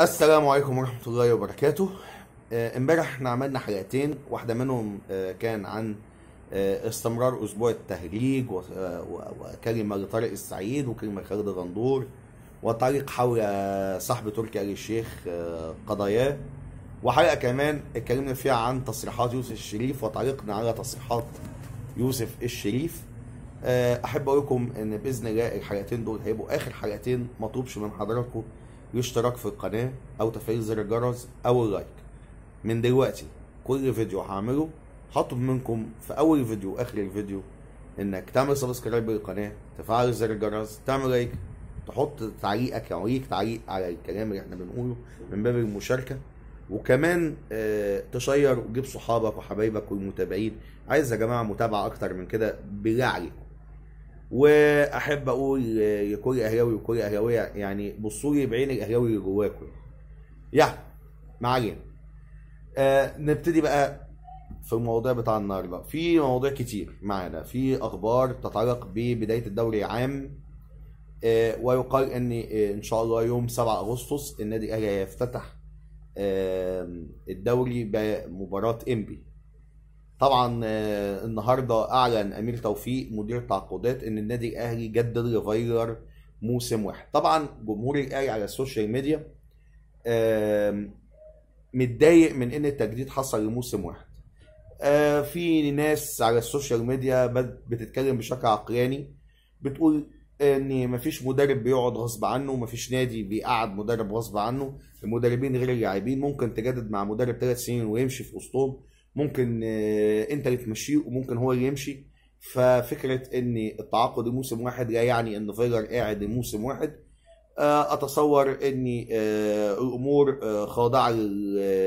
السلام عليكم ورحمة الله وبركاته آه، امبارح احنا عملنا حلقتين واحدة منهم آه، كان عن آه، استمرار أسبوع التهريج وكلمة لطارق السعيد وكلمة لخالد غندور وتعليق حول صاحب تركي آل الشيخ قضاياه وحلقة كمان اتكلمنا فيها عن تصريحات يوسف الشريف وتعليقنا على تصريحات يوسف الشريف أحب أقول لكم إن بإذن الله الحلقتين دول هيبقوا آخر حلقتين مطلوبش من حضراتكم الاشتراك في القناة او تفعيل زر الجرس او اللايك من دلوقتي كل فيديو هعمله هطلب منكم في اول الفيديو واخر الفيديو انك تعمل سبسكرايب للقناة تفعل زر الجرس تعمل لايك تحط تعليقك او ليك تعليق على الكلام اللي احنا بنقوله من باب المشاركة وكمان آه، تشير وجيب صحابك وحبايبك والمتابعين عايز يا جماعة متابعة اكتر من كده بالله عليكم واحب اقول يعني يا كوري اهلاوي وكوري اهلاويه يعني بصوا لي بعين الاهلاوي اللي جواكم يعني ما علينا آه نبتدي بقى في المواضيع بتاع النهارده في مواضيع كتير معانا في اخبار تتعلق ببدايه الدوري العام آه ويقال ان آه، ان شاء الله يوم 7 اغسطس النادي الاهلي هيفتتح آه الدوري بمباراه انبي طبعا آه، النهارده اعلن امير توفيق مدير تعاقدات ان النادي الاهلي جدد لفايلر موسم واحد طبعا جمهور الاهلي على السوشيال ميديا متضايق من ان التجديد حصل لموسم واحد آه، في ناس على السوشيال ميديا بتتكلم بشكل عقلاني بتقول ان مفيش مدرب بيقعد غصب عنه ومفيش نادي بيقعد مدرب غصب عنه المدربين غير اللاعبين ممكن تجدد مع مدرب ثلاث سنين ويمشي في وسطهم ممكن آه، انت اللي تمشيه وممكن هو اللي يمشي ففكره ان التعاقد لموسم واحد لا يعني ان فيلر قاعد لموسم واحد آه، اتصور ان آه، الامور خاضعه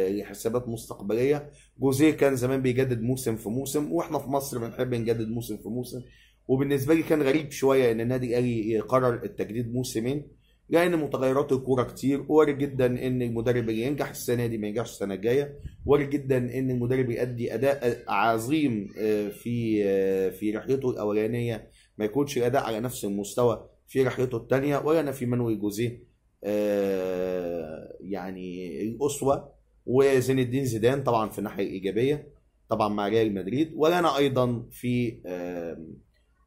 لحسابات مستقبليه جوزيه كان زمان بيجدد موسم في موسم واحنا في مصر بنحب نجدد موسم في موسم وبالنسبه لي كان غريب شويه ان النادي الاهلي قرر التجديد موسمين لان متغيرات الكوره كتير وارد جدا ان المدرب اللي ينجح السنه دي ما ينجحش السنه الجايه وارد جدا ان المدرب يؤدي اداء عظيم آه، في آه، في رحلته الاولانيه ما يكونش الاداء على نفس المستوى في رحلته الثانيه ولا في منوي جوزيه آه، يعني الاسوه وزين الدين زيدان طبعا في الناحيه الايجابيه طبعا مع ريال مدريد ولا انا ايضا في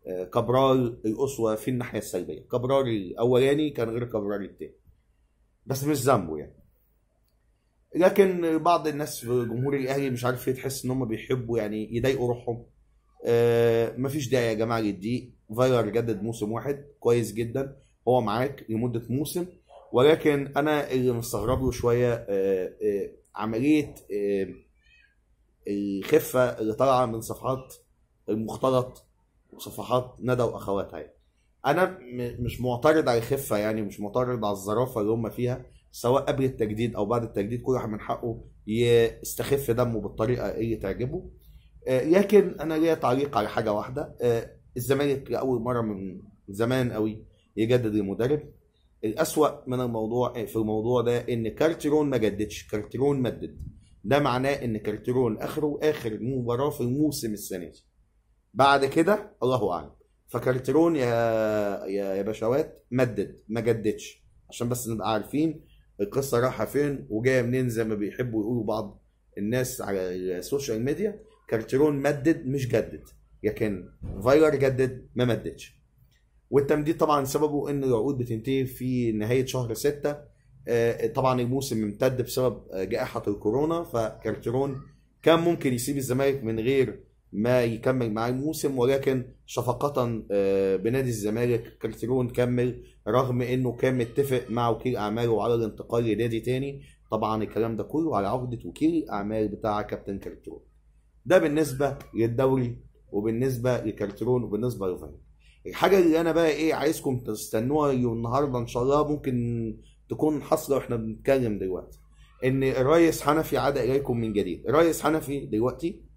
كبرار الاسوه في الناحيه السلبيه كبرار الاولاني كان غير كبرار الثاني بس مش ذنبه يعني لكن بعض الناس في جمهور الاهلي مش عارف ايه تحس ان هم بيحبوا يعني يضايقوا روحهم آه مفيش داعي يا جماعه للضيق فايلر جدد موسم واحد كويس جدا هو معاك لمده موسم ولكن انا اللي مستغرب له شويه آه آه عمليه آه الخفه اللي طالعه من صفحات المختلط وصفحات ندى واخواتها يعني انا مش معترض على الخفه يعني مش معترض على الظرافه اللي هم فيها سواء قبل التجديد او بعد التجديد كل واحد من حقه يستخف دمه بالطريقه اللي تعجبه آه، لكن انا ليا تعليق على حاجه واحده آه، الزمالك لاول مره من زمان قوي يجدد المدرب الأسوأ من الموضوع آه، في الموضوع ده ان كارتيرون ما جددش كارتيرون مدد ده معناه ان كارتيرون اخره اخر مباراه في الموسم السنه دي بعد كده الله اعلم فكارترون يا يا, يا باشوات مدد ما جددش عشان بس نبقى عارفين القصه رايحه فين وجايه منين زي ما بيحبوا يقولوا بعض الناس على السوشيال ميديا كارترون مدد مش جدد لكن فايلر جدد ما مددش والتمديد طبعا سببه ان العقود بتنتهي في نهايه شهر 6 آه، طبعا الموسم امتد بسبب آه، جائحه الكورونا فكارترون كان ممكن يسيب الزمالك من غير ما يكمل معاه الموسم ولكن شفقة آه، بنادي الزمالك كالتيرون كمل رغم انه كان متفق مع وكيل اعماله على الانتقال لنادي تاني طبعا الكلام ده كله على عقدة وكيل الاعمال بتاع كابتن كالتيرون ده بالنسبة للدوري وبالنسبة لكالتيرون وبالنسبة لفايل الحاجة اللي انا بقى ايه عايزكم تستنوها النهارده ان شاء الله ممكن تكون حاصلة واحنا بنتكلم دلوقتي ان الريس حنفي عاد اليكم من جديد الريس حنفي دلوقتي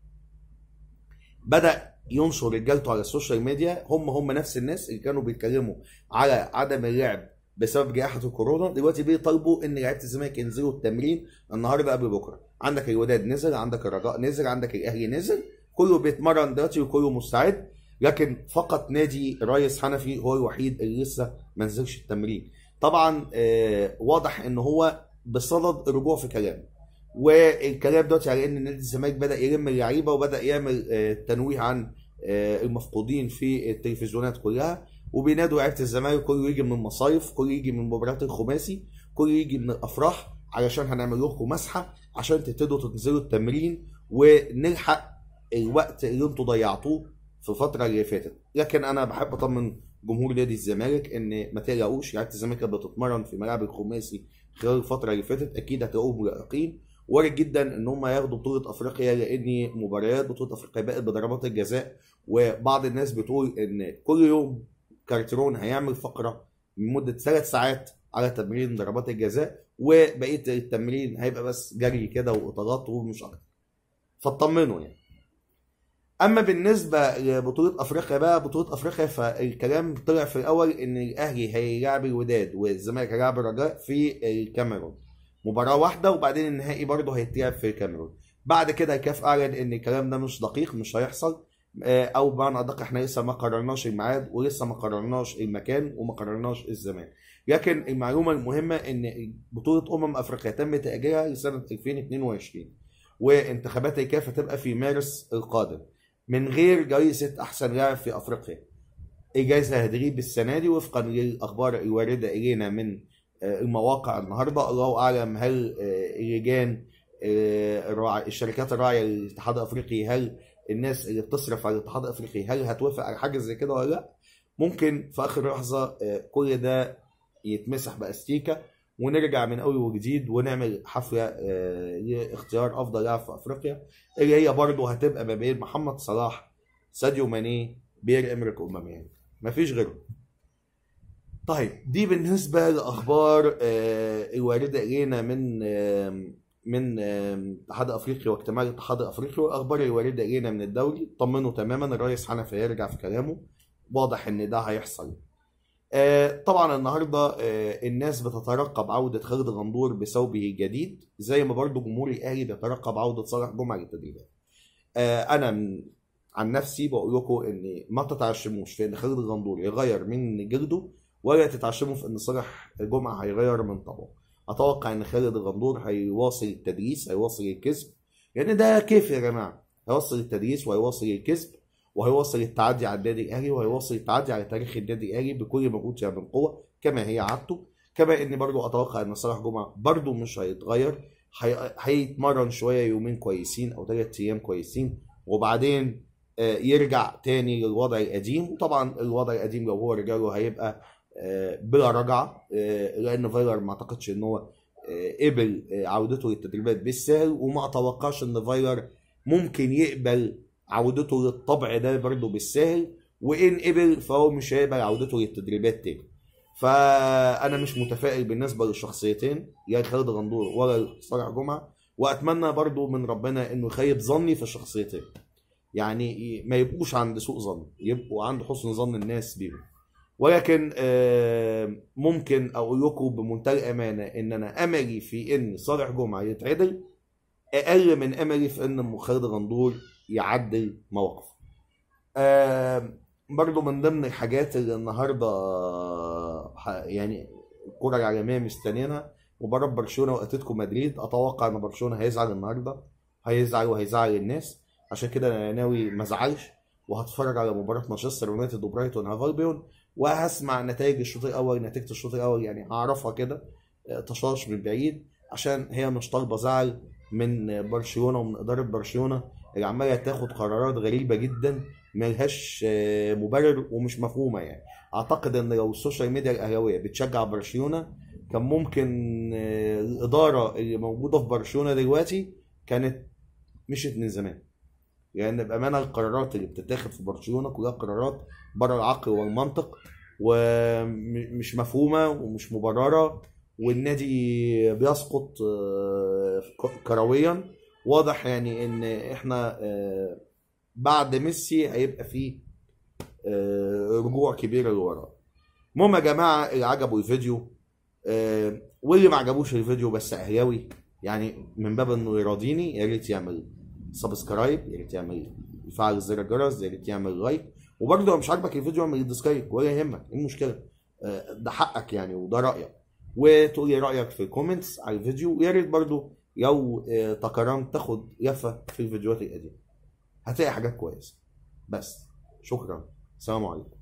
بدا ينشر رجالته على السوشيال ميديا هم هم نفس الناس اللي كانوا بيتكلموا على عدم اللعب بسبب جائحه الكورونا دلوقتي بيطالبوا ان لعيبه الزمالك ينزلوا التمرين النهارده قبل بكره عندك الوداد نزل عندك الرجاء نزل عندك الاهلي نزل كله بيتمرن دلوقتي وكله مستعد لكن فقط نادي ريس حنفي هو الوحيد اللي لسه ما نزلش التمرين طبعا آه، واضح ان هو بصدد الرجوع في كلامه والكلام دلوقتي على ان نادي الزمالك بدا يلم اللعيبه وبدا يعمل آه، تنويه عن آه، المفقودين في التلفزيونات كلها وبينادوا لعيبه الزمالك كله يجي من المصايف كله يجي من مباريات الخماسي كله يجي من الافراح علشان هنعمل لكم مسحه عشان تبتدوا تنزلوا التمرين ونلحق الوقت اللي انتوا ضيعتوه في الفتره اللي فاتت لكن انا بحب اطمن جمهور نادي الزمالك ان ما تقلقوش لعيبه الزمالك بتتمرن في ملعب الخماسي خلال الفتره اللي فاتت اكيد هتلاقوهم لائقين وارد جدا ان هم ياخدوا بطوله افريقيا لان مباريات بطوله افريقيا بقت بضربات الجزاء وبعض الناس بتقول ان كل يوم كارترون هيعمل فقره لمده ثلاث ساعات على تمرين ضربات الجزاء وبقيه التمرين هيبقى بس جري كده واطالات ومش اكتر فاطمنوا يعني اما بالنسبه لبطوله افريقيا بقى بطوله افريقيا فالكلام طلع في الاول ان الاهلي هيلاعب الوداد والزمالك هيلاعب الرجاء في الكاميرون مباراه واحده وبعدين النهائي برضه هيتلعب في الكاميرون بعد كده الكاف اعلن ان الكلام ده مش دقيق مش هيحصل آه، او بمعنى ادق احنا لسه ما قررناش الميعاد ولسه ما قررناش المكان وما قررناش الزمان لكن المعلومه المهمه ان بطوله امم افريقيا تم تاجيلها لسنه 2022 وانتخابات الكاف هتبقى في مارس القادم من غير جائزه احسن لاعب في افريقيا الجائزه هتغيب السنه دي وفقا للاخبار الوارده الينا من آه، المواقع النهارده الله اعلم هل آه، اللجان آه، الشركات الراعيه للاتحاد الافريقي هل الناس اللي بتصرف على الاتحاد الافريقي هل هتوافق على حاجه زي كده ولا لا ممكن في اخر لحظه كل ده يتمسح باستيكه ونرجع من اول وجديد ونعمل حفله لاختيار افضل لاعب في افريقيا اللي هي برضه هتبقى ما بين محمد صلاح ساديو ماني بير امريك اوباميانج مفيش غيره طيب دي بالنسبه لاخبار آه، الوارده الينا من من الاتحاد الافريقي واكتمال الاتحاد الافريقي والاخبار الوارده الينا من الدوري طمنوا تماما الرئيس حنفي هيرجع في كلامه واضح ان ده هيحصل آه، طبعا النهارده آه، الناس بتترقب عوده خالد غندور بثوبه الجديد زي ما برضو جمهور الاهلي بيترقب عوده صالح جمعه للتدريبات انا عن نفسي بقول لكم ان ما تتعشموش في ان خالد غندور يغير من جلده ولا تتعشموا في ان صالح جمعه هيغير من طبعه اتوقع ان خالد الغندور هيواصل التدريس هيواصل الكسب لان يعني ده كيف يا جماعه هيواصل التدريس وهيواصل الكسب وهيواصل التعدي على النادي الاهلي وهيواصل التعدي على تاريخ النادي الاهلي بكل ما اوتي من قوه كما هي عادته كما ان برضو اتوقع ان صلاح جمعه برضو مش هيتغير هيتمرن شويه يومين كويسين او ثلاث ايام كويسين وبعدين آه، يرجع تاني للوضع القديم وطبعا الوضع القديم لو هو رجاله هيبقى بلا رجعه آه، لان فايلر ما اعتقدش ان هو آه، قبل آه، عودته للتدريبات بالسهل وما اتوقعش ان فايلر ممكن يقبل عودته للطبع ده برضه بالسهل وان قبل فهو مش هيقبل عودته للتدريبات تاني فانا مش متفائل بالنسبه للشخصيتين يا خالد غندور ولا صالح جمعه واتمنى برضو من ربنا انه يخيب ظني في الشخصيتين يعني ما يبقوش عند سوء ظن يبقوا عند حسن ظن الناس بيهم ولكن ممكن اقول لكم بمنتهى الامانه ان انا املي في ان صالح جمعه يتعدل اقل من املي في ان خالد غندور يعدل موقفه. برضه من ضمن الحاجات اللي النهارده يعني الكره العالميه مستنينا مباراه برشلونه واتلتيكو مدريد اتوقع ان برشلونه هيزعل النهارده هيزعل وهيزعل الناس عشان كده انا ناوي ما ازعلش وهتفرج على مباراه مانشستر يونايتد وبرايتون هافالبيون وهسمع نتائج الشوط الاول نتيجه الشوط الاول يعني هعرفها كده تشاش آه، من بعيد عشان هي مش طالبه زعل من برشلونه ومن اداره برشلونه اللي عماله تاخد قرارات غريبه جدا ملهاش آه، مبرر ومش مفهومه يعني اعتقد ان لو السوشيال ميديا الاهلاويه بتشجع برشلونه كان ممكن آه، الاداره اللي موجوده في برشلونه دلوقتي كانت مشيت من زمان لان يعني بامانه القرارات اللي بتتاخد في برشلونه كلها قرارات بره العقل والمنطق ومش مفهومه ومش مبرره والنادي بيسقط آه، كرويا واضح يعني ان احنا آه، بعد ميسي هيبقى فيه آه، رجوع كبير لورا المهم يا جماعه اللي عجبه الفيديو واللي ما عجبوش الفيديو بس اهلاوي يعني من باب انه يراضيني يا ريت يعمل سبسكرايب يا ريت تعمل فعل زر الجرس يا يعني ريت تعمل لايك وبرده لو مش عاجبك الفيديو اعمل ديسلايك ولا يهمك ايه المشكله آه، ده حقك يعني وده رايك وتقول لي رايك في الكومنتس على الفيديو ويا ريت برده لو آه، تكرمت تاخد لفه في الفيديوهات القديمه هتلاقي حاجات كويسه بس شكرا السلام عليكم